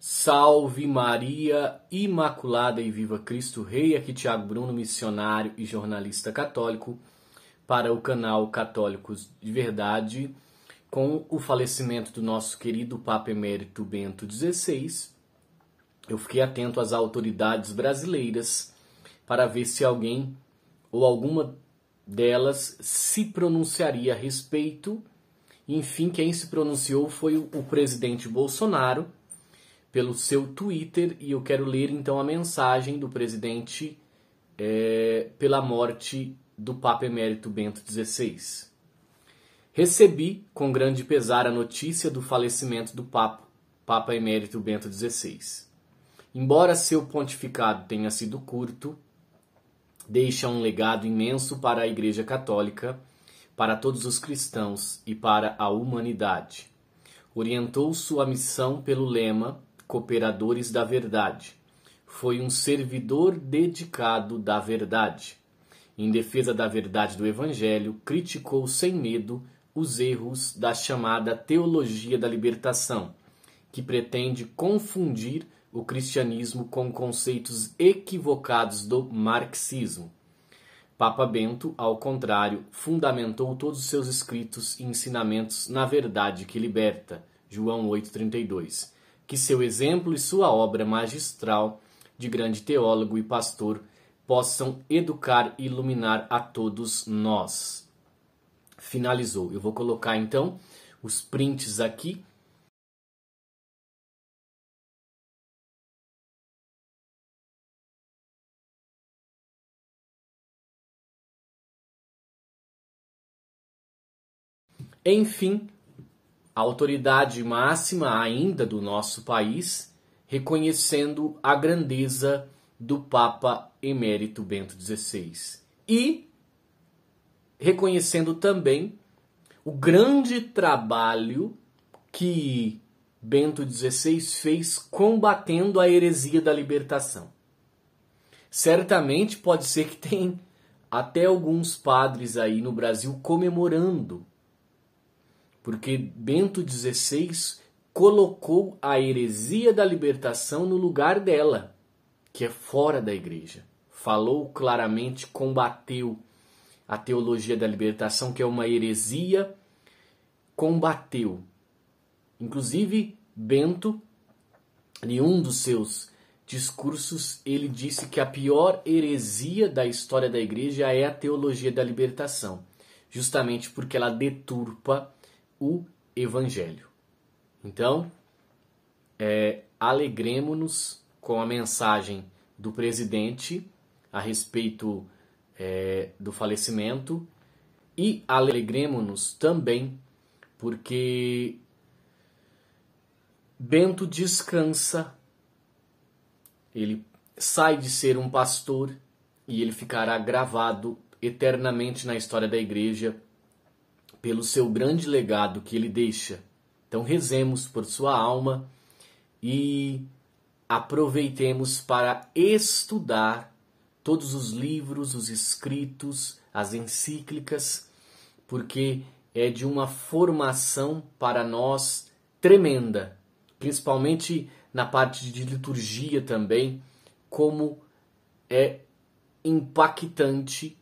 Salve Maria Imaculada e Viva Cristo Rei, aqui Tiago Bruno, missionário e jornalista católico, para o canal Católicos de Verdade, com o falecimento do nosso querido Papa Emérito Bento XVI. Eu fiquei atento às autoridades brasileiras para ver se alguém ou alguma delas se pronunciaria a respeito. Enfim, quem se pronunciou foi o presidente Bolsonaro pelo seu Twitter e eu quero ler então a mensagem do presidente é, pela morte do Papa Emérito Bento XVI. Recebi com grande pesar a notícia do falecimento do Papa, Papa Emérito Bento XVI. Embora seu pontificado tenha sido curto, deixa um legado imenso para a Igreja Católica, para todos os cristãos e para a humanidade. Orientou sua missão pelo lema Cooperadores da Verdade. Foi um servidor dedicado da verdade. Em defesa da verdade do Evangelho, criticou sem medo os erros da chamada teologia da libertação, que pretende confundir o cristianismo com conceitos equivocados do marxismo. Papa Bento, ao contrário, fundamentou todos os seus escritos e ensinamentos na verdade que liberta. João 8:32 que seu exemplo e sua obra magistral de grande teólogo e pastor possam educar e iluminar a todos nós. Finalizou. Eu vou colocar então os prints aqui. Enfim, a autoridade máxima ainda do nosso país, reconhecendo a grandeza do Papa Emérito Bento XVI e reconhecendo também o grande trabalho que Bento XVI fez combatendo a heresia da libertação. Certamente pode ser que tem até alguns padres aí no Brasil comemorando porque Bento XVI colocou a heresia da libertação no lugar dela, que é fora da igreja. Falou claramente, combateu a teologia da libertação, que é uma heresia, combateu. Inclusive, Bento, em um dos seus discursos, ele disse que a pior heresia da história da igreja é a teologia da libertação, justamente porque ela deturpa o Evangelho. Então, é, alegremos-nos com a mensagem do presidente a respeito é, do falecimento e alegremos-nos também porque Bento descansa, ele sai de ser um pastor e ele ficará gravado eternamente na história da igreja pelo seu grande legado que ele deixa. Então rezemos por sua alma e aproveitemos para estudar todos os livros, os escritos, as encíclicas, porque é de uma formação para nós tremenda, principalmente na parte de liturgia também, como é impactante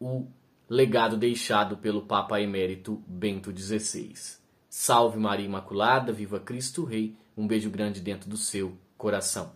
o legado deixado pelo Papa Emérito Bento XVI. Salve Maria Imaculada, viva Cristo Rei, um beijo grande dentro do seu coração.